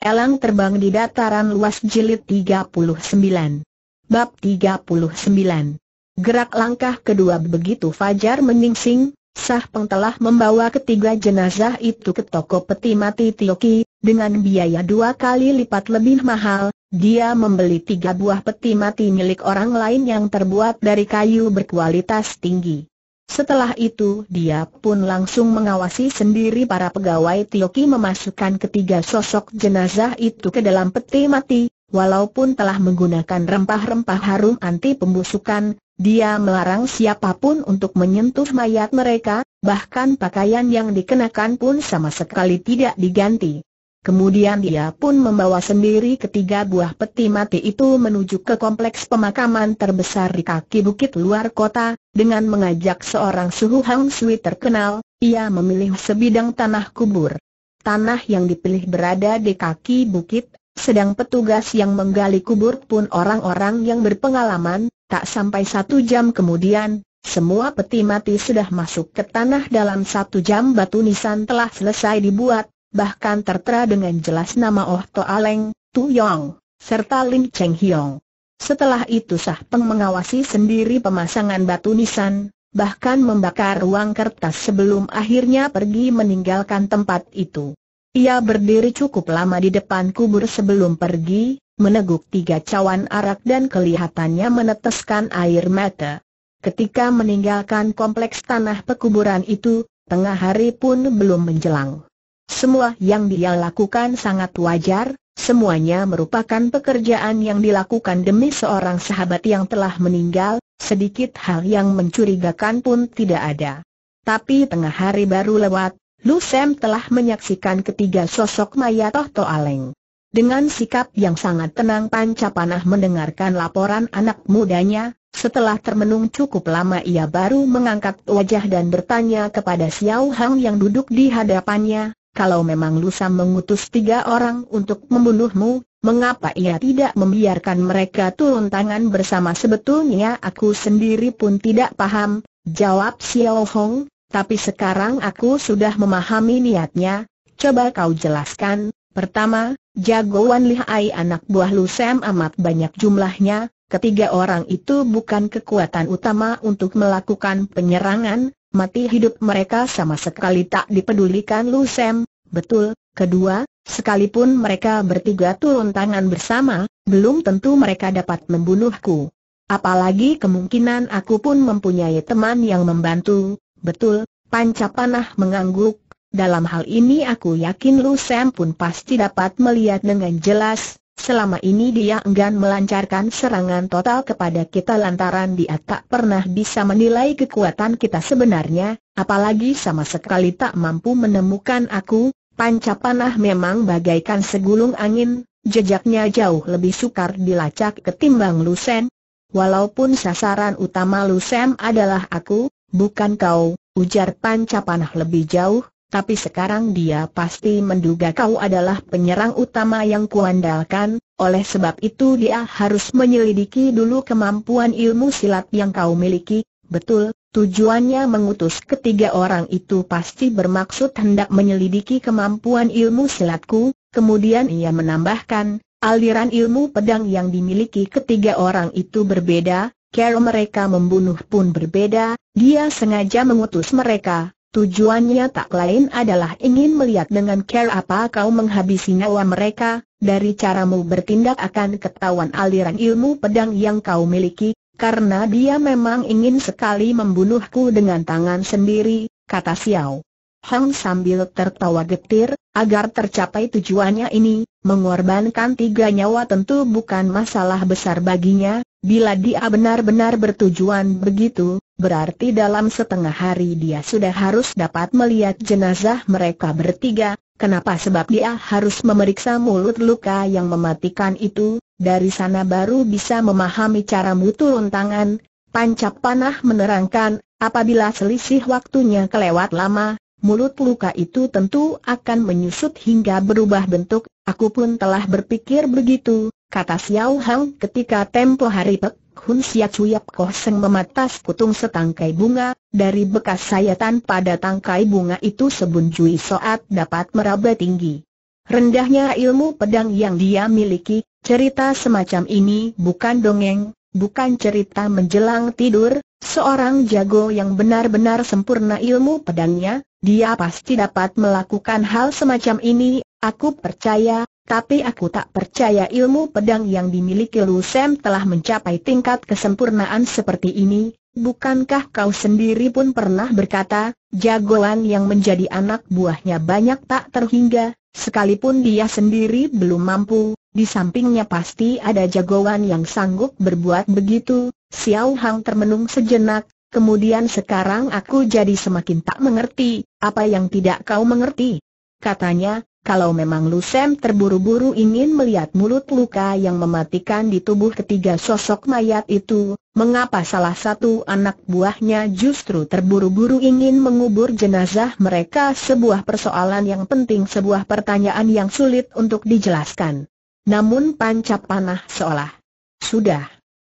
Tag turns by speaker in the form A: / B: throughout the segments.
A: Elang terbang di dataran luas jilid 39. Bab 39. Gerak langkah kedua begitu Fajar meningsing, Sah Peng telah membawa ketiga jenazah itu ke toko peti mati Tioki, dengan biaya dua kali lipat lebih mahal, dia membeli tiga buah peti mati milik orang lain yang terbuat dari kayu berkualitas tinggi. Setelah itu dia pun langsung mengawasi sendiri para pegawai Tioki memasukkan ketiga sosok jenazah itu ke dalam peti mati, walaupun telah menggunakan rempah-rempah harum anti pembusukan, dia melarang siapapun untuk menyentuh mayat mereka, bahkan pakaian yang dikenakan pun sama sekali tidak diganti. Kemudian dia pun membawa sendiri ketiga buah peti mati itu menuju ke kompleks pemakaman terbesar di kaki bukit luar kota, dengan mengajak seorang suhu Hang Sui terkenal, ia memilih sebidang tanah kubur. Tanah yang dipilih berada di kaki bukit, sedang petugas yang menggali kubur pun orang-orang yang berpengalaman, tak sampai satu jam kemudian, semua peti mati sudah masuk ke tanah dalam satu jam batu nisan telah selesai dibuat, bahkan tertera dengan jelas nama Oh To Aleng, Tu Yong, serta Lim Cheng Hiong. Setelah itu Sah Peng mengawasi sendiri pemasangan batu nisan, bahkan membakar ruang kertas sebelum akhirnya pergi meninggalkan tempat itu. Ia berdiri cukup lama di depan kubur sebelum pergi, meneguk tiga cawan arak dan kelihatannya meneteskan air mata. Ketika meninggalkan kompleks tanah pekuburan itu, tengah hari pun belum menjelang. Semua yang dia lakukan sangat wajar, semuanya merupakan pekerjaan yang dilakukan demi seorang sahabat yang telah meninggal, sedikit hal yang mencurigakan pun tidak ada. Tapi tengah hari baru lewat, Lu Sam telah menyaksikan ketiga sosok mayat Toh Aleng. Dengan sikap yang sangat tenang Pancapanah mendengarkan laporan anak mudanya, setelah termenung cukup lama ia baru mengangkat wajah dan bertanya kepada Xiao Hang yang duduk di hadapannya, kalau memang Lusa mengutus tiga orang untuk membunuhmu, mengapa ia tidak membiarkan mereka turun tangan bersama? Sebetulnya aku sendiri pun tidak paham, jawab Xiao Hong, tapi sekarang aku sudah memahami niatnya, coba kau jelaskan. Pertama, jagoan lihai anak buah Lusem amat banyak jumlahnya, ketiga orang itu bukan kekuatan utama untuk melakukan penyerangan, mati hidup mereka sama sekali tak dipedulikan Lu Sam, betul, kedua, sekalipun mereka bertiga turun tangan bersama, belum tentu mereka dapat membunuhku. Apalagi kemungkinan aku pun mempunyai teman yang membantu, betul, Panca panah mengangguk, dalam hal ini aku yakin Lu Sam pun pasti dapat melihat dengan jelas, Selama ini dia enggan melancarkan serangan total kepada kita lantaran dia tak pernah bisa menilai kekuatan kita sebenarnya, apalagi sama sekali tak mampu menemukan aku, Panca panah memang bagaikan segulung angin, jejaknya jauh lebih sukar dilacak ketimbang Lusen. Walaupun sasaran utama Lusen adalah aku, bukan kau, ujar panca panah lebih jauh, tapi sekarang dia pasti menduga kau adalah penyerang utama yang kuandalkan, oleh sebab itu dia harus menyelidiki dulu kemampuan ilmu silat yang kau miliki, betul, tujuannya mengutus ketiga orang itu pasti bermaksud hendak menyelidiki kemampuan ilmu silatku, kemudian ia menambahkan, aliran ilmu pedang yang dimiliki ketiga orang itu berbeda, cara mereka membunuh pun berbeda, dia sengaja mengutus mereka Tujuannya tak lain adalah ingin melihat dengan care apa kau menghabisi nyawa mereka, dari caramu bertindak akan ketahuan aliran ilmu pedang yang kau miliki, karena dia memang ingin sekali membunuhku dengan tangan sendiri, kata Xiao. Hang sambil tertawa getir, agar tercapai tujuannya ini, mengorbankan tiga nyawa tentu bukan masalah besar baginya, bila dia benar-benar bertujuan begitu, berarti dalam setengah hari dia sudah harus dapat melihat jenazah mereka bertiga, kenapa sebab dia harus memeriksa mulut luka yang mematikan itu, dari sana baru bisa memahami cara muturun tangan, pancap panah menerangkan, apabila selisih waktunya kelewat lama, mulut luka itu tentu akan menyusut hingga berubah bentuk, aku pun telah berpikir begitu, kata Xiao Hang ketika tempo hari Pek Hun Sia Cuyap Koh Seng mematas kutung setangkai bunga, dari bekas sayatan pada tangkai bunga itu sebun Soat dapat meraba tinggi. Rendahnya ilmu pedang yang dia miliki, cerita semacam ini bukan dongeng, bukan cerita menjelang tidur, seorang jago yang benar-benar sempurna ilmu pedangnya, dia pasti dapat melakukan hal semacam ini, aku percaya, tapi aku tak percaya ilmu pedang yang dimiliki Lu Sam telah mencapai tingkat kesempurnaan seperti ini, bukankah kau sendiri pun pernah berkata, jagoan yang menjadi anak buahnya banyak tak terhingga, sekalipun dia sendiri belum mampu, di sampingnya pasti ada jagoan yang sanggup berbuat begitu, Xiao Hang termenung sejenak, kemudian sekarang aku jadi semakin tak mengerti, apa yang tidak kau mengerti? Katanya, kalau memang Lu terburu-buru ingin melihat mulut luka yang mematikan di tubuh ketiga sosok mayat itu, mengapa salah satu anak buahnya justru terburu-buru ingin mengubur jenazah mereka sebuah persoalan yang penting sebuah pertanyaan yang sulit untuk dijelaskan. Namun panca panah seolah sudah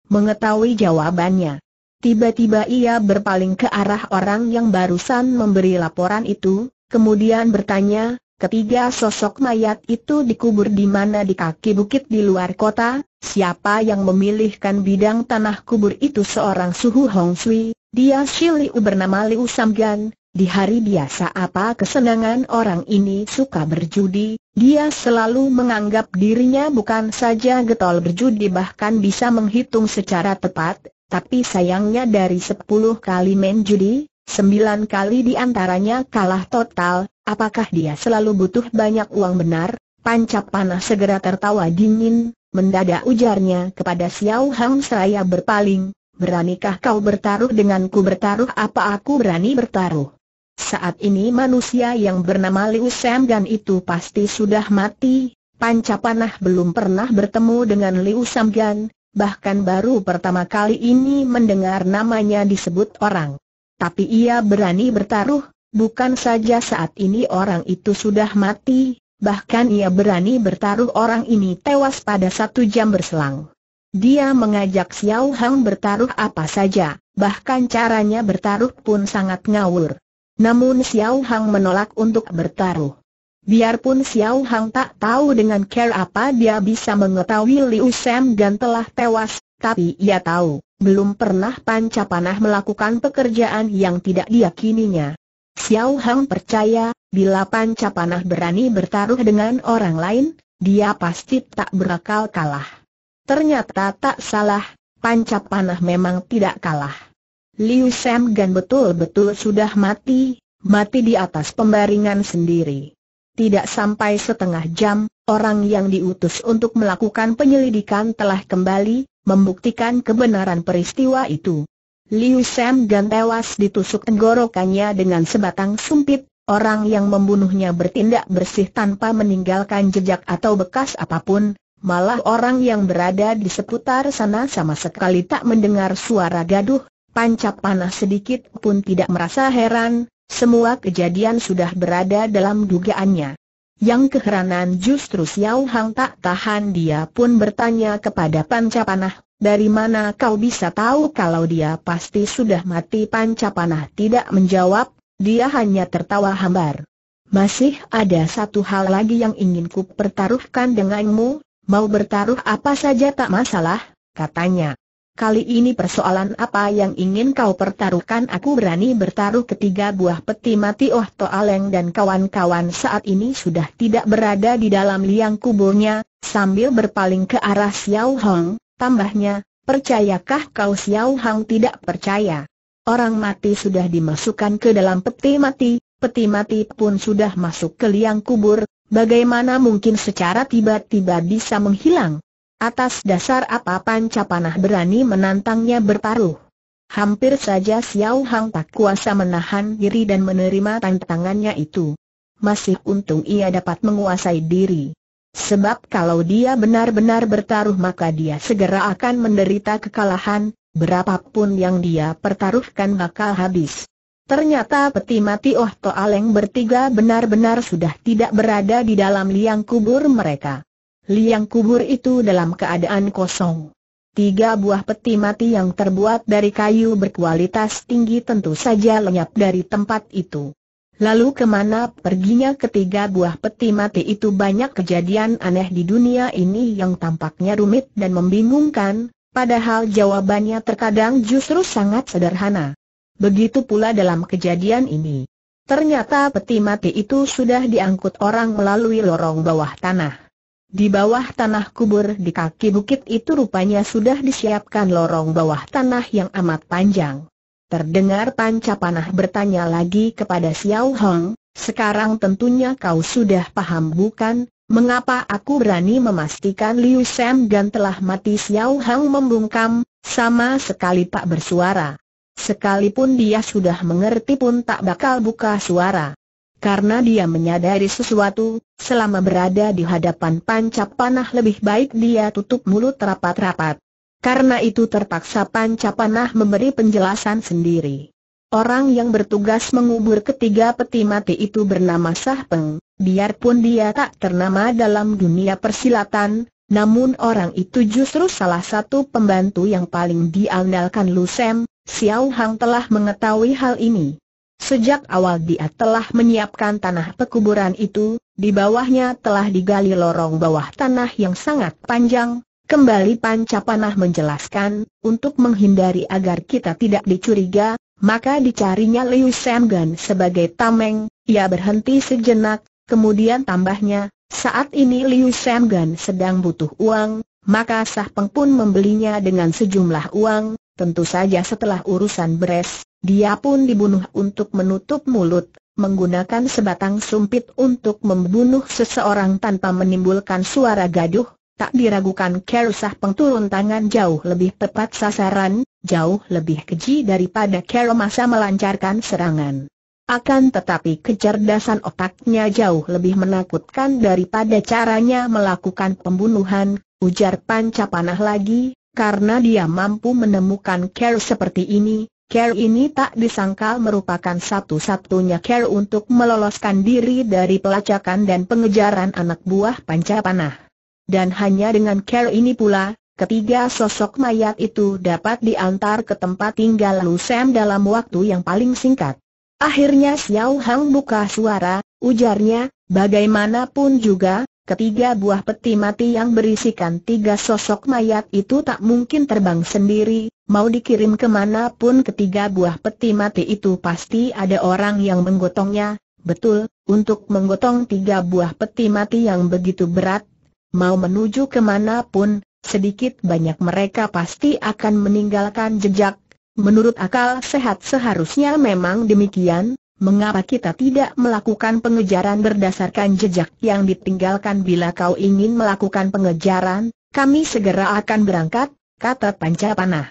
A: mengetahui jawabannya. Tiba-tiba ia berpaling ke arah orang yang barusan memberi laporan itu, kemudian bertanya, Ketiga sosok mayat itu dikubur di mana di kaki bukit di luar kota, siapa yang memilihkan bidang tanah kubur itu seorang suhu Hong Sui, dia si Liu bernama Liu Samgan, di hari biasa apa kesenangan orang ini suka berjudi, dia selalu menganggap dirinya bukan saja getol berjudi bahkan bisa menghitung secara tepat, tapi sayangnya dari 10 kali main judi, 9 kali diantaranya kalah total, Apakah dia selalu butuh banyak uang benar? Panca panah segera tertawa dingin, mendadak ujarnya kepada Xiao Hang seraya berpaling, beranikah kau bertaruh denganku bertaruh apa aku berani bertaruh? Saat ini manusia yang bernama Liu Sam dan itu pasti sudah mati, Panca Panah belum pernah bertemu dengan Liu Sam Gan, bahkan baru pertama kali ini mendengar namanya disebut orang. Tapi ia berani bertaruh, Bukan saja saat ini orang itu sudah mati, bahkan ia berani bertaruh orang ini tewas pada satu jam berselang. Dia mengajak Xiao Hang bertaruh apa saja, bahkan caranya bertaruh pun sangat ngawur. Namun Xiao Hang menolak untuk bertaruh. Biarpun Xiao Hang tak tahu dengan care apa dia bisa mengetahui Liu Sam dan telah tewas, tapi ia tahu, belum pernah panca panah melakukan pekerjaan yang tidak diyakininya. Xiao Hang percaya, bila panca panah berani bertaruh dengan orang lain, dia pasti tak berakal kalah. Ternyata tak salah, panca panah memang tidak kalah. Liu Sam Gan betul-betul sudah mati, mati di atas pembaringan sendiri. Tidak sampai setengah jam, orang yang diutus untuk melakukan penyelidikan telah kembali, membuktikan kebenaran peristiwa itu. Liu Sam Gan tewas ditusuk tenggorokannya dengan sebatang sumpit, orang yang membunuhnya bertindak bersih tanpa meninggalkan jejak atau bekas apapun, malah orang yang berada di seputar sana sama sekali tak mendengar suara gaduh, pancap panah sedikit pun tidak merasa heran, semua kejadian sudah berada dalam dugaannya. Yang keheranan justru Xiao Hang tak tahan dia pun bertanya kepada Pancapanah dari mana kau bisa tahu kalau dia pasti sudah mati? Pancapanah tidak menjawab, dia hanya tertawa hambar. Masih ada satu hal lagi yang ingin ku pertaruhkan denganmu, mau bertaruh apa saja tak masalah, katanya. Kali ini persoalan apa yang ingin kau pertaruhkan aku berani bertaruh ketiga buah peti mati Oh Toaleng dan kawan-kawan saat ini sudah tidak berada di dalam liang kuburnya Sambil berpaling ke arah Xiao Hong, Tambahnya, percayakah kau Xiao Hang tidak percaya? Orang mati sudah dimasukkan ke dalam peti mati, peti mati pun sudah masuk ke liang kubur, bagaimana mungkin secara tiba-tiba bisa menghilang? Atas dasar apa Panca Panah berani menantangnya bertaruh? Hampir saja Xiao Hang tak kuasa menahan diri dan menerima tantangannya itu. Masih untung ia dapat menguasai diri. Sebab kalau dia benar-benar bertaruh maka dia segera akan menderita kekalahan, berapapun yang dia pertaruhkan bakal habis. Ternyata peti mati Oh Aleng bertiga benar-benar sudah tidak berada di dalam liang kubur mereka. Liang kubur itu dalam keadaan kosong. Tiga buah peti mati yang terbuat dari kayu berkualitas tinggi tentu saja lenyap dari tempat itu. Lalu kemana perginya ketiga buah peti mati itu banyak kejadian aneh di dunia ini yang tampaknya rumit dan membingungkan, padahal jawabannya terkadang justru sangat sederhana. Begitu pula dalam kejadian ini. Ternyata peti mati itu sudah diangkut orang melalui lorong bawah tanah. Di bawah tanah kubur di kaki bukit itu rupanya sudah disiapkan lorong bawah tanah yang amat panjang. Terdengar panca panah bertanya lagi kepada Xiao Hong, sekarang tentunya kau sudah paham bukan, mengapa aku berani memastikan Liu Sam Gan telah mati Xiao Hong membungkam, sama sekali tak bersuara. Sekalipun dia sudah mengerti pun tak bakal buka suara. Karena dia menyadari sesuatu, selama berada di hadapan panca panah lebih baik dia tutup mulut rapat-rapat. Karena itu terpaksa Pancapanah memberi penjelasan sendiri. Orang yang bertugas mengubur ketiga peti mati itu bernama Sah Peng, biarpun dia tak ternama dalam dunia persilatan, namun orang itu justru salah satu pembantu yang paling diandalkan Lu Sem, Xiao Hang telah mengetahui hal ini. Sejak awal dia telah menyiapkan tanah pekuburan itu, di bawahnya telah digali lorong bawah tanah yang sangat panjang, Kembali Panca Panah menjelaskan, untuk menghindari agar kita tidak dicuriga, maka dicarinya Liu Shengan sebagai tameng, ia berhenti sejenak, kemudian tambahnya, saat ini Liu Shengan sedang butuh uang, maka Sah Peng pun membelinya dengan sejumlah uang, tentu saja setelah urusan beres, dia pun dibunuh untuk menutup mulut, menggunakan sebatang sumpit untuk membunuh seseorang tanpa menimbulkan suara gaduh, tak diragukan Kerusah pengturun tangan jauh lebih tepat sasaran, jauh lebih keji daripada Kero masa melancarkan serangan. Akan tetapi kecerdasan otaknya jauh lebih menakutkan daripada caranya melakukan pembunuhan, ujar Panca Panah lagi, karena dia mampu menemukan Kero seperti ini, Kero ini tak disangkal merupakan satu-satunya Kero untuk meloloskan diri dari pelacakan dan pengejaran anak buah Panca Panah. Dan hanya dengan care ini pula, ketiga sosok mayat itu dapat diantar ke tempat tinggal Lu Sam dalam waktu yang paling singkat. Akhirnya Xiao Hang buka suara, ujarnya, bagaimanapun juga, ketiga buah peti mati yang berisikan tiga sosok mayat itu tak mungkin terbang sendiri, mau dikirim kemanapun ketiga buah peti mati itu pasti ada orang yang menggotongnya, betul, untuk menggotong tiga buah peti mati yang begitu berat, mau menuju kemanapun, sedikit banyak mereka pasti akan meninggalkan jejak. Menurut akal sehat seharusnya memang demikian, mengapa kita tidak melakukan pengejaran berdasarkan jejak yang ditinggalkan bila kau ingin melakukan pengejaran, kami segera akan berangkat, kata Panca Panah.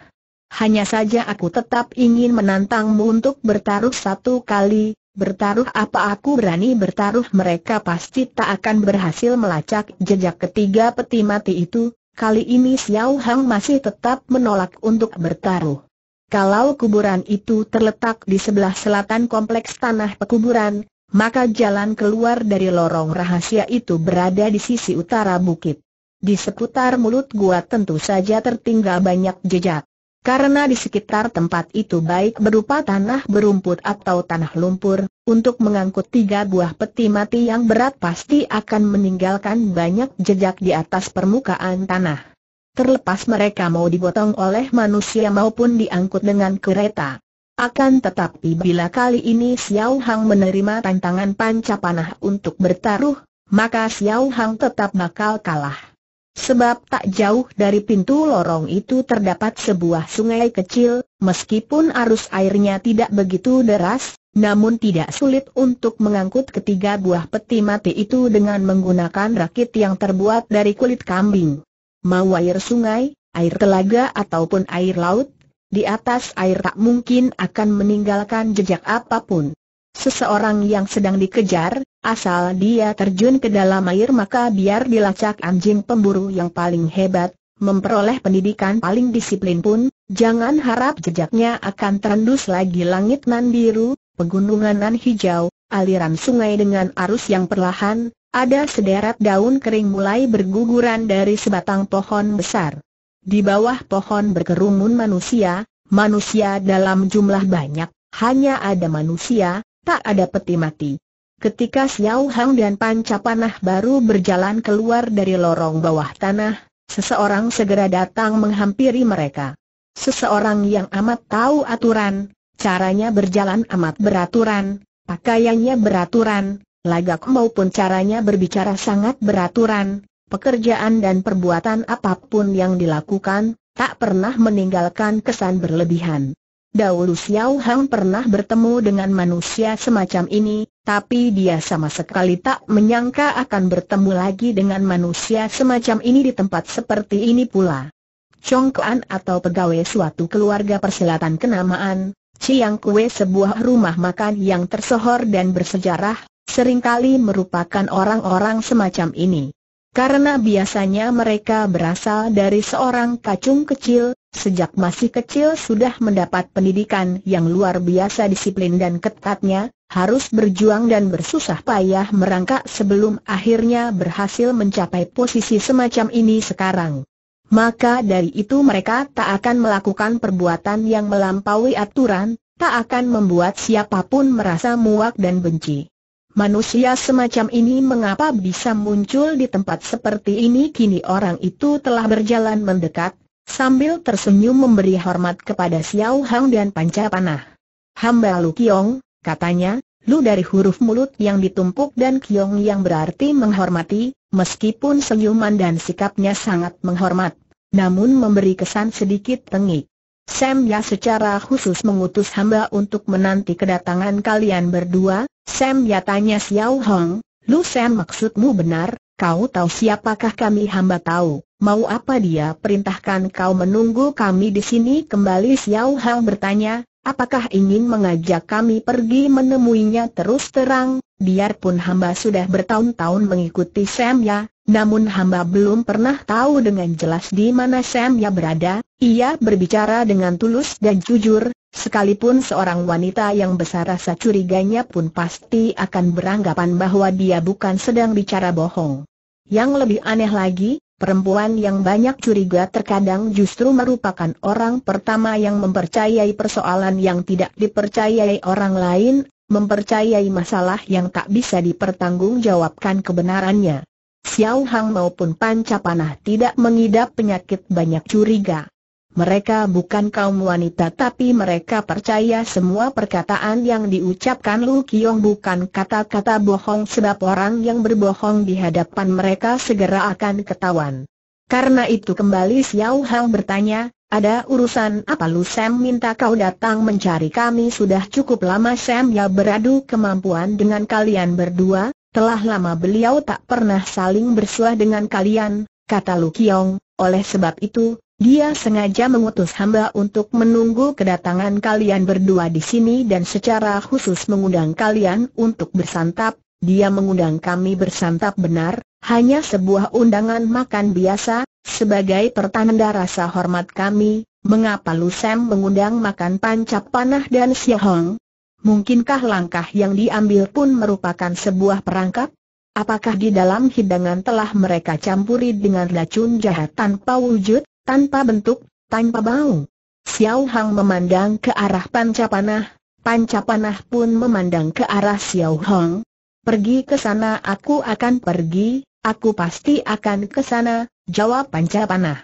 A: Hanya saja aku tetap ingin menantangmu untuk bertaruh satu kali, Bertaruh apa aku berani bertaruh mereka pasti tak akan berhasil melacak jejak ketiga peti mati itu, kali ini Xiao Hang masih tetap menolak untuk bertaruh. Kalau kuburan itu terletak di sebelah selatan kompleks tanah pekuburan, maka jalan keluar dari lorong rahasia itu berada di sisi utara bukit. Di seputar mulut gua tentu saja tertinggal banyak jejak. Karena di sekitar tempat itu baik berupa tanah berumput atau tanah lumpur, untuk mengangkut tiga buah peti mati yang berat pasti akan meninggalkan banyak jejak di atas permukaan tanah. Terlepas mereka mau dibotong oleh manusia maupun diangkut dengan kereta. Akan tetapi bila kali ini Xiao Hang menerima tantangan panca panah untuk bertaruh, maka Xiao Hang tetap bakal kalah. Sebab tak jauh dari pintu lorong itu terdapat sebuah sungai kecil, meskipun arus airnya tidak begitu deras, namun tidak sulit untuk mengangkut ketiga buah peti mati itu dengan menggunakan rakit yang terbuat dari kulit kambing. Mau air sungai, air telaga ataupun air laut, di atas air tak mungkin akan meninggalkan jejak apapun. Seseorang yang sedang dikejar, asal dia terjun ke dalam air maka biar dilacak anjing pemburu yang paling hebat, memperoleh pendidikan paling disiplin pun, jangan harap jejaknya akan terendus lagi langit nan biru, pegunungan nan hijau, aliran sungai dengan arus yang perlahan, ada sederet daun kering mulai berguguran dari sebatang pohon besar. Di bawah pohon berkerumun manusia, manusia dalam jumlah banyak, hanya ada manusia, tak ada peti mati. Ketika Xiao Hang dan Panca Panah baru berjalan keluar dari lorong bawah tanah, seseorang segera datang menghampiri mereka. Seseorang yang amat tahu aturan, caranya berjalan amat beraturan, pakaiannya beraturan, lagak maupun caranya berbicara sangat beraturan, pekerjaan dan perbuatan apapun yang dilakukan, tak pernah meninggalkan kesan berlebihan. Dahulu Xiao Hang pernah bertemu dengan manusia semacam ini, tapi dia sama sekali tak menyangka akan bertemu lagi dengan manusia semacam ini di tempat seperti ini pula. Kuan atau pegawai suatu keluarga persilatan kenamaan, Chiang Kue sebuah rumah makan yang tersohor dan bersejarah, seringkali merupakan orang-orang semacam ini. Karena biasanya mereka berasal dari seorang kacung kecil, Sejak masih kecil sudah mendapat pendidikan yang luar biasa disiplin dan ketatnya, harus berjuang dan bersusah payah merangkak sebelum akhirnya berhasil mencapai posisi semacam ini sekarang. Maka dari itu mereka tak akan melakukan perbuatan yang melampaui aturan, tak akan membuat siapapun merasa muak dan benci. Manusia semacam ini mengapa bisa muncul di tempat seperti ini kini orang itu telah berjalan mendekat Sambil tersenyum memberi hormat kepada Xiao Hang dan Panca Panah, Hamba Lu Kiong, katanya, Lu dari huruf mulut yang ditumpuk dan Kiong yang berarti menghormati, meskipun senyuman dan sikapnya sangat menghormat, namun memberi kesan sedikit tengik. Sam Ya secara khusus mengutus hamba untuk menanti kedatangan kalian berdua, Sam Ya tanya Xiao Hong, Lu Sam maksudmu benar, kau tahu siapakah kami hamba tahu. Mau apa dia perintahkan kau menunggu kami di sini kembali Xiao Hang bertanya, apakah ingin mengajak kami pergi menemuinya terus terang, biarpun hamba sudah bertahun-tahun mengikuti Ya, namun hamba belum pernah tahu dengan jelas di mana Ya berada, ia berbicara dengan tulus dan jujur, sekalipun seorang wanita yang besar rasa curiganya pun pasti akan beranggapan bahwa dia bukan sedang bicara bohong. Yang lebih aneh lagi, Perempuan yang banyak curiga terkadang justru merupakan orang pertama yang mempercayai persoalan yang tidak dipercayai orang lain, mempercayai masalah yang tak bisa dipertanggungjawabkan kebenarannya. Xiao Hang maupun Panca Panah tidak mengidap penyakit banyak curiga. Mereka bukan kaum wanita tapi mereka percaya semua perkataan yang diucapkan Lu Kiong bukan kata-kata bohong sebab orang yang berbohong di hadapan mereka segera akan ketahuan. Karena itu kembali Xiao Hang bertanya, ada urusan apa Lu Sam minta kau datang mencari kami sudah cukup lama Sam ya beradu kemampuan dengan kalian berdua, telah lama beliau tak pernah saling bersuah dengan kalian, kata Lu Kiong, oleh sebab itu dia sengaja mengutus hamba untuk menunggu kedatangan kalian berdua di sini dan secara khusus mengundang kalian untuk bersantap. Dia mengundang kami bersantap benar, hanya sebuah undangan makan biasa, sebagai pertanda rasa hormat kami. Mengapa Lu mengundang makan pancap panah dan siahong? Mungkinkah langkah yang diambil pun merupakan sebuah perangkap? Apakah di dalam hidangan telah mereka campuri dengan racun jahat tanpa wujud? tanpa bentuk, tanpa bau. Xiao Hang memandang ke arah Panca Panah. Panca Panah pun memandang ke arah Xiao Hang. Pergi ke sana aku akan pergi, aku pasti akan ke sana, jawab Panca Panah.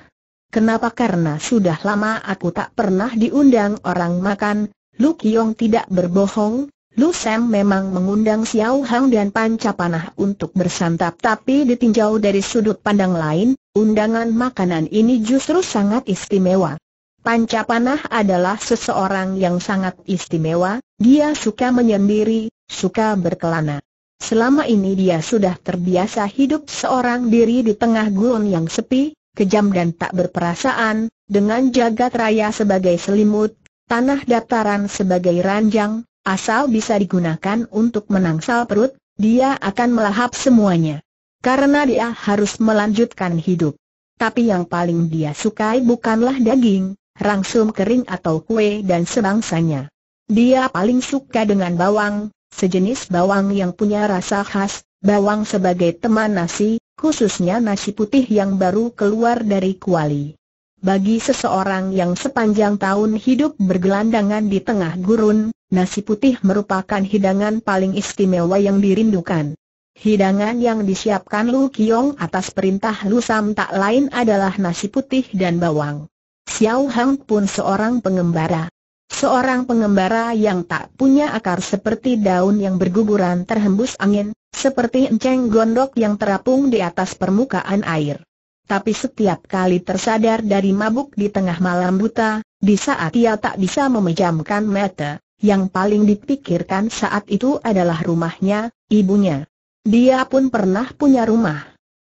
A: Kenapa karena sudah lama aku tak pernah diundang orang makan, Lu Kiong tidak berbohong, Lu Sam memang mengundang Xiao Hang dan Panca Panah untuk bersantap tapi ditinjau dari sudut pandang lain, undangan makanan ini justru sangat istimewa. Panca Panah adalah seseorang yang sangat istimewa, dia suka menyendiri, suka berkelana. Selama ini dia sudah terbiasa hidup seorang diri di tengah gurun yang sepi, kejam dan tak berperasaan, dengan jagat raya sebagai selimut, tanah dataran sebagai ranjang, asal bisa digunakan untuk menangsal perut, dia akan melahap semuanya. Karena dia harus melanjutkan hidup. Tapi yang paling dia sukai bukanlah daging, rangsum kering atau kue dan sebangsanya. Dia paling suka dengan bawang, sejenis bawang yang punya rasa khas, bawang sebagai teman nasi, khususnya nasi putih yang baru keluar dari kuali. Bagi seseorang yang sepanjang tahun hidup bergelandangan di tengah gurun, nasi putih merupakan hidangan paling istimewa yang dirindukan. Hidangan yang disiapkan Lu Kiong atas perintah Lu Sam tak lain adalah nasi putih dan bawang. Xiao Hang pun seorang pengembara. Seorang pengembara yang tak punya akar seperti daun yang berguguran terhembus angin, seperti enceng gondok yang terapung di atas permukaan air. Tapi setiap kali tersadar dari mabuk di tengah malam buta, di saat ia tak bisa memejamkan mata, yang paling dipikirkan saat itu adalah rumahnya, ibunya. Dia pun pernah punya rumah.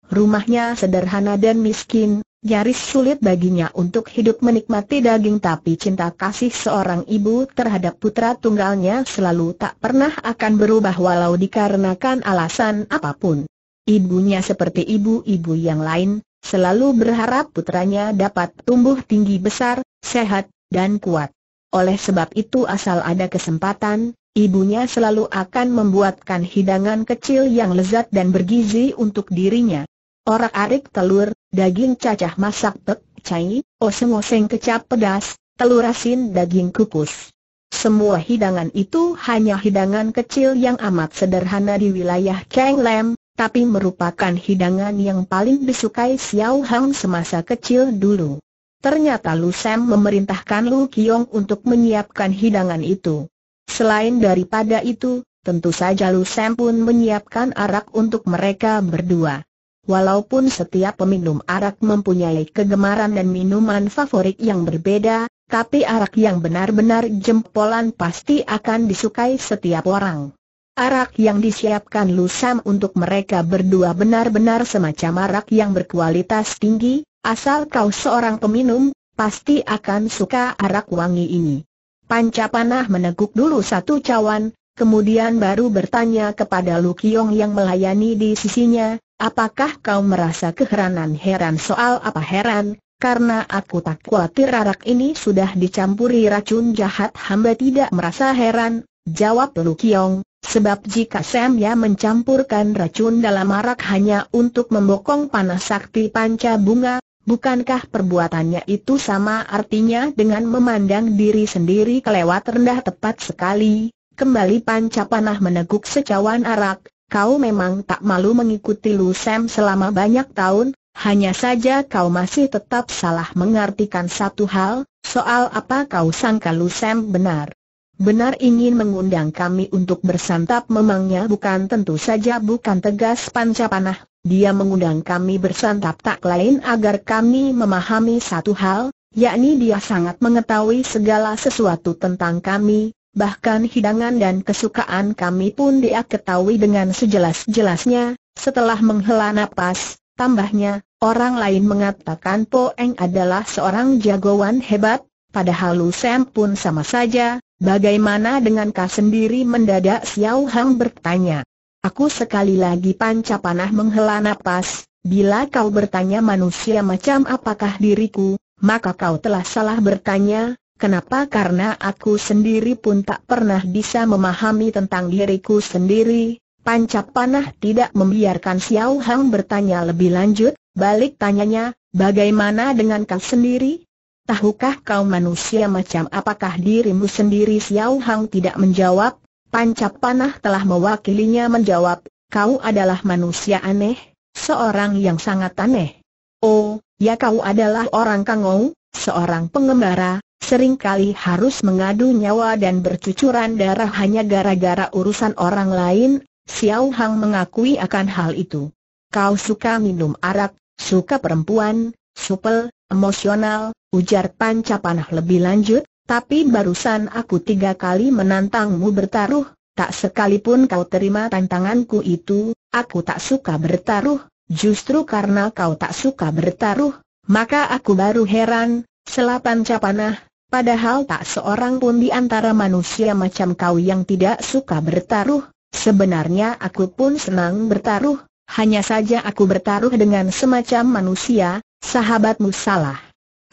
A: Rumahnya sederhana dan miskin, nyaris sulit baginya untuk hidup menikmati daging tapi cinta kasih seorang ibu terhadap putra tunggalnya selalu tak pernah akan berubah walau dikarenakan alasan apapun. Ibunya seperti ibu-ibu yang lain, selalu berharap putranya dapat tumbuh tinggi besar, sehat, dan kuat. Oleh sebab itu asal ada kesempatan, ibunya selalu akan membuatkan hidangan kecil yang lezat dan bergizi untuk dirinya. Orak-arik telur, daging cacah masak pek cai, oseng-oseng kecap pedas, telur asin daging kukus. Semua hidangan itu hanya hidangan kecil yang amat sederhana di wilayah Kang Lam, tapi merupakan hidangan yang paling disukai Xiao Hang semasa kecil dulu. Ternyata Lu Sam memerintahkan Lu Kiong untuk menyiapkan hidangan itu. Selain daripada itu, tentu saja Lu Sam pun menyiapkan arak untuk mereka berdua. Walaupun setiap peminum arak mempunyai kegemaran dan minuman favorit yang berbeda, tapi arak yang benar-benar jempolan pasti akan disukai setiap orang. Arak yang disiapkan Lusam untuk mereka berdua benar-benar semacam arak yang berkualitas tinggi, Asal kau seorang peminum, pasti akan suka arak wangi ini. Panca panah meneguk dulu satu cawan, kemudian baru bertanya kepada Lukiong yang melayani di sisinya, apakah kau merasa keheranan-heran soal apa heran, karena aku tak khawatir arak ini sudah dicampuri racun jahat hamba tidak merasa heran, jawab Lu Kiong, sebab jika Samya mencampurkan racun dalam arak hanya untuk membokong panas sakti panca bunga, Bukankah perbuatannya itu sama artinya dengan memandang diri sendiri kelewat rendah tepat sekali? Kembali panca panah meneguk secawan arak, kau memang tak malu mengikuti Lu Sam selama banyak tahun, hanya saja kau masih tetap salah mengartikan satu hal, soal apa kau sangka Lu Sam benar. Benar ingin mengundang kami untuk bersantap memangnya bukan tentu saja bukan tegas panca panah. Dia mengundang kami bersantap tak lain agar kami memahami satu hal, yakni dia sangat mengetahui segala sesuatu tentang kami, bahkan hidangan dan kesukaan kami pun dia ketahui dengan sejelas-jelasnya. Setelah menghela nafas, tambahnya, orang lain mengatakan Po Eng adalah seorang jagoan hebat, padahal Lu Sam pun sama saja, Bagaimana dengan kau sendiri mendadak Xiao Hang bertanya. Aku sekali lagi panca panah menghela napas, bila kau bertanya manusia macam apakah diriku, maka kau telah salah bertanya, kenapa karena aku sendiri pun tak pernah bisa memahami tentang diriku sendiri. Panca panah tidak membiarkan Xiao Hang bertanya lebih lanjut, balik tanyanya, bagaimana dengan kau sendiri? Tahukah kau manusia macam apakah dirimu sendiri Xiao Hang tidak menjawab, Pancap Panah telah mewakilinya menjawab, kau adalah manusia aneh, seorang yang sangat aneh. Oh, ya kau adalah orang kangau, seorang pengembara, seringkali harus mengadu nyawa dan bercucuran darah hanya gara-gara urusan orang lain, Xiao Hang mengakui akan hal itu. Kau suka minum arak, suka perempuan, supel, emosional, ujar Pancapanah lebih lanjut, tapi barusan aku tiga kali menantangmu bertaruh, tak sekalipun kau terima tantanganku itu, aku tak suka bertaruh, justru karena kau tak suka bertaruh, maka aku baru heran, selapan capanah, padahal tak seorang pun di antara manusia macam kau yang tidak suka bertaruh, sebenarnya aku pun senang bertaruh, hanya saja aku bertaruh dengan semacam manusia, sahabatmu salah.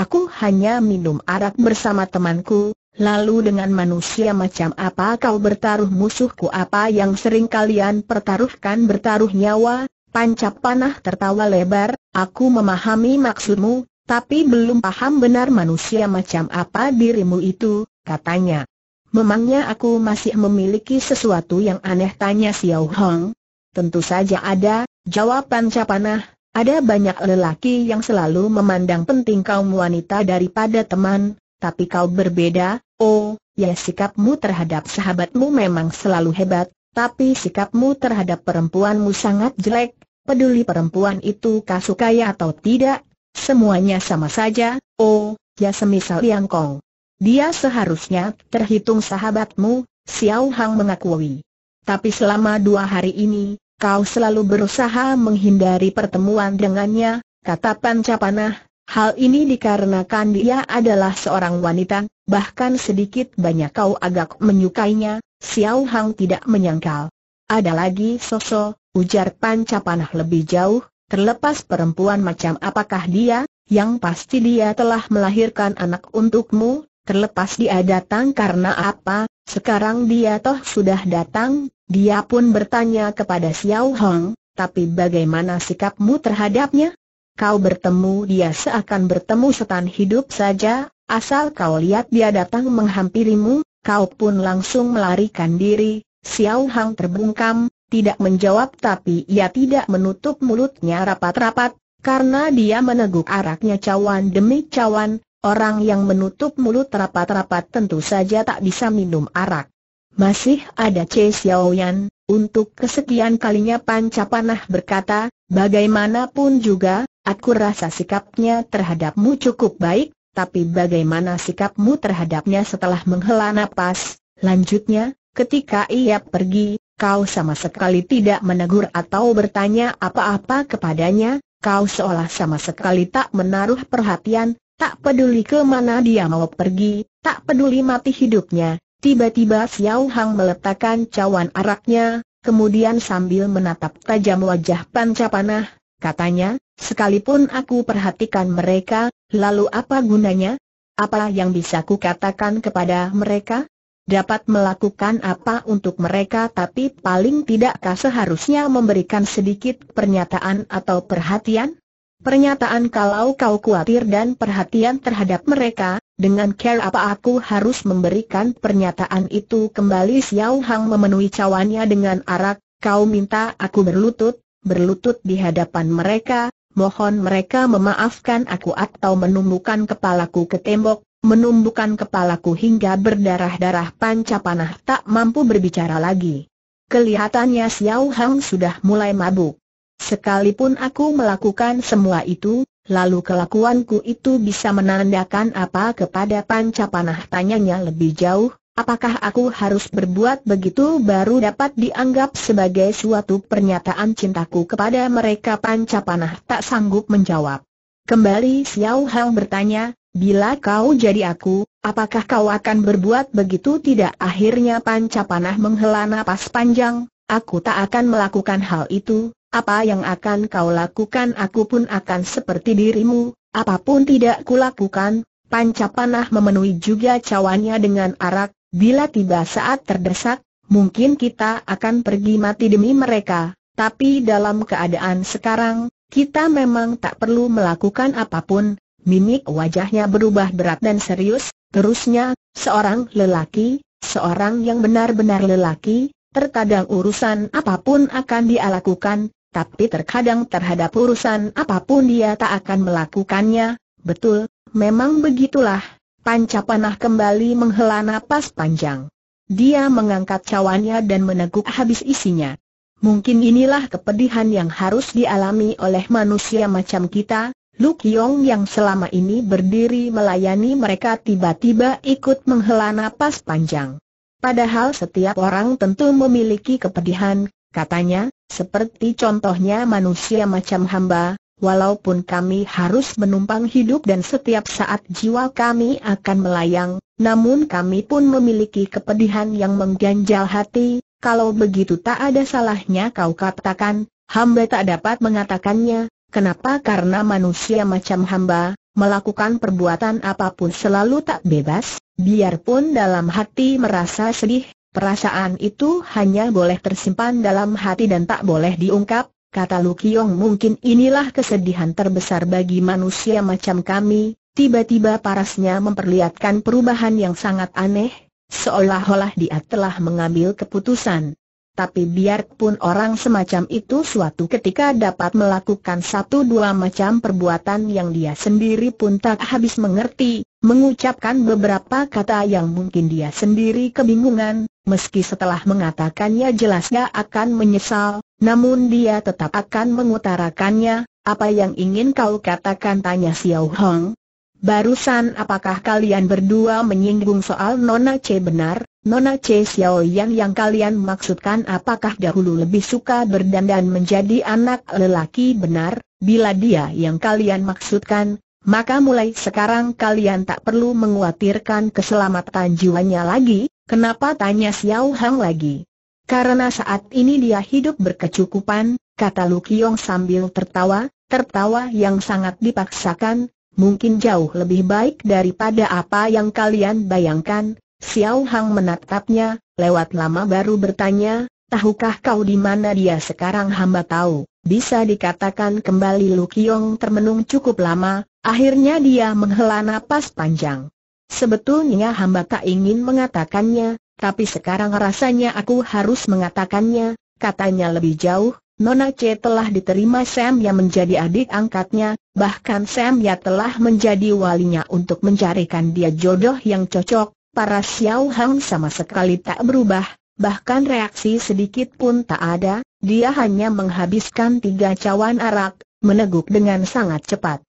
A: Aku hanya minum arak bersama temanku, lalu dengan manusia macam apa kau bertaruh musuhku apa yang sering kalian pertaruhkan bertaruh nyawa, pancap panah tertawa lebar, aku memahami maksudmu, tapi belum paham benar manusia macam apa dirimu itu, katanya. Memangnya aku masih memiliki sesuatu yang aneh tanya Xiao Hong? Tentu saja ada, jawab pancap panah, ada banyak lelaki yang selalu memandang penting kaum wanita daripada teman, tapi kau berbeda, oh, ya sikapmu terhadap sahabatmu memang selalu hebat, tapi sikapmu terhadap perempuanmu sangat jelek, peduli perempuan itu kau sukai atau tidak, semuanya sama saja, oh, ya semisal yang kau. Dia seharusnya terhitung sahabatmu, Xiao Hang mengakui. Tapi selama dua hari ini, Kau selalu berusaha menghindari pertemuan dengannya, kata Pancapanah. Hal ini dikarenakan dia adalah seorang wanita, bahkan sedikit banyak kau agak menyukainya, Xiao Hang tidak menyangkal. Ada lagi Soso, ujar Pancapanah lebih jauh, terlepas perempuan macam apakah dia, yang pasti dia telah melahirkan anak untukmu, terlepas dia datang karena apa, sekarang dia toh sudah datang, dia pun bertanya kepada Xiao Hong, tapi bagaimana sikapmu terhadapnya? Kau bertemu dia seakan bertemu setan hidup saja, asal kau lihat dia datang menghampirimu, kau pun langsung melarikan diri. Xiao Hong terbungkam, tidak menjawab tapi ia tidak menutup mulutnya rapat-rapat, karena dia meneguk araknya cawan demi cawan, Orang yang menutup mulut rapat-rapat tentu saja tak bisa minum arak. Masih ada Che Xiaoyan, untuk kesekian kalinya Panca Panah berkata, bagaimanapun juga, aku rasa sikapnya terhadapmu cukup baik, tapi bagaimana sikapmu terhadapnya setelah menghela nafas. Lanjutnya, ketika ia pergi, kau sama sekali tidak menegur atau bertanya apa-apa kepadanya, kau seolah sama sekali tak menaruh perhatian, Tak peduli ke mana dia mau pergi, tak peduli mati hidupnya, tiba-tiba Xiao Hang meletakkan cawan araknya, kemudian sambil menatap tajam wajah Pancapanah, katanya, sekalipun aku perhatikan mereka, lalu apa gunanya? Apa yang bisa ku katakan kepada mereka? Dapat melakukan apa untuk mereka tapi paling tidakkah seharusnya memberikan sedikit pernyataan atau perhatian? Pernyataan kalau kau khawatir dan perhatian terhadap mereka, dengan care apa aku harus memberikan pernyataan itu kembali Xiao Hang memenuhi cawannya dengan arak, kau minta aku berlutut, berlutut di hadapan mereka, mohon mereka memaafkan aku atau menumbukan kepalaku ke tembok, menumbukan kepalaku hingga berdarah-darah pancapanah tak mampu berbicara lagi. Kelihatannya Xiao Hang sudah mulai mabuk. Sekalipun aku melakukan semua itu, lalu kelakuanku itu bisa menandakan apa kepada Panca Panah? tanyanya lebih jauh, apakah aku harus berbuat begitu baru dapat dianggap sebagai suatu pernyataan cintaku kepada mereka Panca Panah tak sanggup menjawab. Kembali Xiao Hang bertanya, bila kau jadi aku, apakah kau akan berbuat begitu tidak akhirnya Panca Panah menghela napas panjang, aku tak akan melakukan hal itu, apa yang akan kau lakukan aku pun akan seperti dirimu, apapun tidak kulakukan, Panca panah memenuhi juga cawannya dengan arak, bila tiba saat terdesak, mungkin kita akan pergi mati demi mereka, tapi dalam keadaan sekarang, kita memang tak perlu melakukan apapun, mimik wajahnya berubah berat dan serius, terusnya, seorang lelaki, seorang yang benar-benar lelaki, terkadang urusan apapun akan dia lakukan, tapi terkadang terhadap urusan apapun dia tak akan melakukannya, betul, memang begitulah. Panca panah kembali menghela napas panjang. Dia mengangkat cawannya dan meneguk habis isinya. Mungkin inilah kepedihan yang harus dialami oleh manusia macam kita, Lu Kiong yang selama ini berdiri melayani mereka tiba-tiba ikut menghela napas panjang. Padahal setiap orang tentu memiliki kepedihan, katanya, seperti contohnya manusia macam hamba, walaupun kami harus menumpang hidup dan setiap saat jiwa kami akan melayang, namun kami pun memiliki kepedihan yang mengganjal hati, kalau begitu tak ada salahnya kau katakan, hamba tak dapat mengatakannya, kenapa karena manusia macam hamba, melakukan perbuatan apapun selalu tak bebas, biarpun dalam hati merasa sedih, Perasaan itu hanya boleh tersimpan dalam hati dan tak boleh diungkap, kata Lu Kiong mungkin inilah kesedihan terbesar bagi manusia macam kami, tiba-tiba parasnya memperlihatkan perubahan yang sangat aneh, seolah-olah dia telah mengambil keputusan tapi biarpun orang semacam itu suatu ketika dapat melakukan satu dua macam perbuatan yang dia sendiri pun tak habis mengerti, mengucapkan beberapa kata yang mungkin dia sendiri kebingungan, meski setelah mengatakannya jelasnya akan menyesal, namun dia tetap akan mengutarakannya, apa yang ingin kau katakan tanya Xiao Hong. Barusan apakah kalian berdua menyinggung soal Nona C benar? Nona Chase Xiao Yan yang kalian maksudkan apakah dahulu lebih suka berdandan menjadi anak lelaki benar? Bila dia yang kalian maksudkan, maka mulai sekarang kalian tak perlu menguatirkan keselamatan jiwanya lagi, kenapa tanya Xiao Hang lagi? Karena saat ini dia hidup berkecukupan, kata Lu Qiong sambil tertawa, tertawa yang sangat dipaksakan, mungkin jauh lebih baik daripada apa yang kalian bayangkan, Xiao Hang menatapnya, lewat lama baru bertanya, tahukah kau di mana dia sekarang hamba tahu? Bisa dikatakan kembali Lu Kiong termenung cukup lama, akhirnya dia menghela napas panjang. Sebetulnya hamba tak ingin mengatakannya, tapi sekarang rasanya aku harus mengatakannya, katanya lebih jauh, Nona C telah diterima Sam yang menjadi adik angkatnya, bahkan Sam ya telah menjadi walinya untuk mencarikan dia jodoh yang cocok, para Xiao Hang sama sekali tak berubah, bahkan reaksi sedikit pun tak ada, dia hanya menghabiskan tiga cawan arak, meneguk dengan sangat cepat.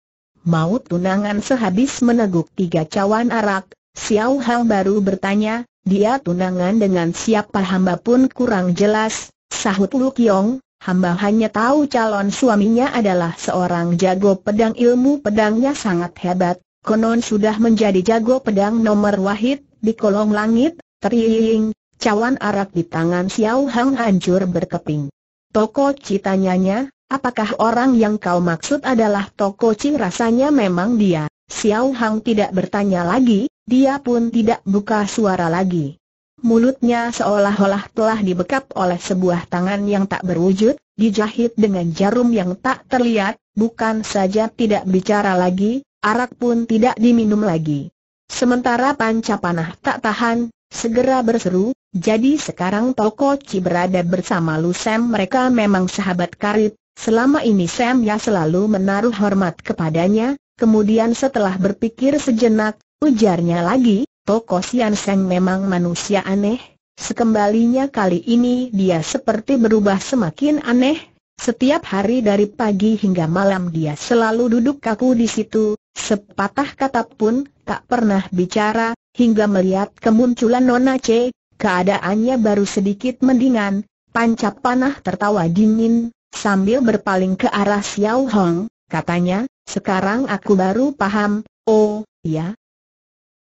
A: Mau tunangan sehabis meneguk tiga cawan arak, Xiao Hang baru bertanya, dia tunangan dengan siapa hamba pun kurang jelas, sahut Lu Kiong, hamba hanya tahu calon suaminya adalah seorang jago pedang ilmu pedangnya sangat hebat, konon sudah menjadi jago pedang nomor wahid, di kolong langit, teriing, cawan arak di tangan Xiao Hang hancur berkeping. Toko citanya, apakah orang yang kau maksud adalah Toko Ci rasanya memang dia. Xiao Hang tidak bertanya lagi, dia pun tidak buka suara lagi. Mulutnya seolah-olah telah dibekap oleh sebuah tangan yang tak berwujud, dijahit dengan jarum yang tak terlihat, bukan saja tidak bicara lagi, arak pun tidak diminum lagi. Sementara Panca Panah tak tahan, segera berseru, jadi sekarang Toko Ci berada bersama Lu Sam mereka memang sahabat karib, selama ini Sam ya selalu menaruh hormat kepadanya, kemudian setelah berpikir sejenak, ujarnya lagi, Toko Sian Seng memang manusia aneh, sekembalinya kali ini dia seperti berubah semakin aneh, setiap hari dari pagi hingga malam dia selalu duduk kaku di situ, sepatah kata pun tak pernah bicara, hingga melihat kemunculan Nona C, keadaannya baru sedikit mendingan, Panca panah tertawa dingin, sambil berpaling ke arah Xiao Hong, katanya, sekarang aku baru paham, oh, ya,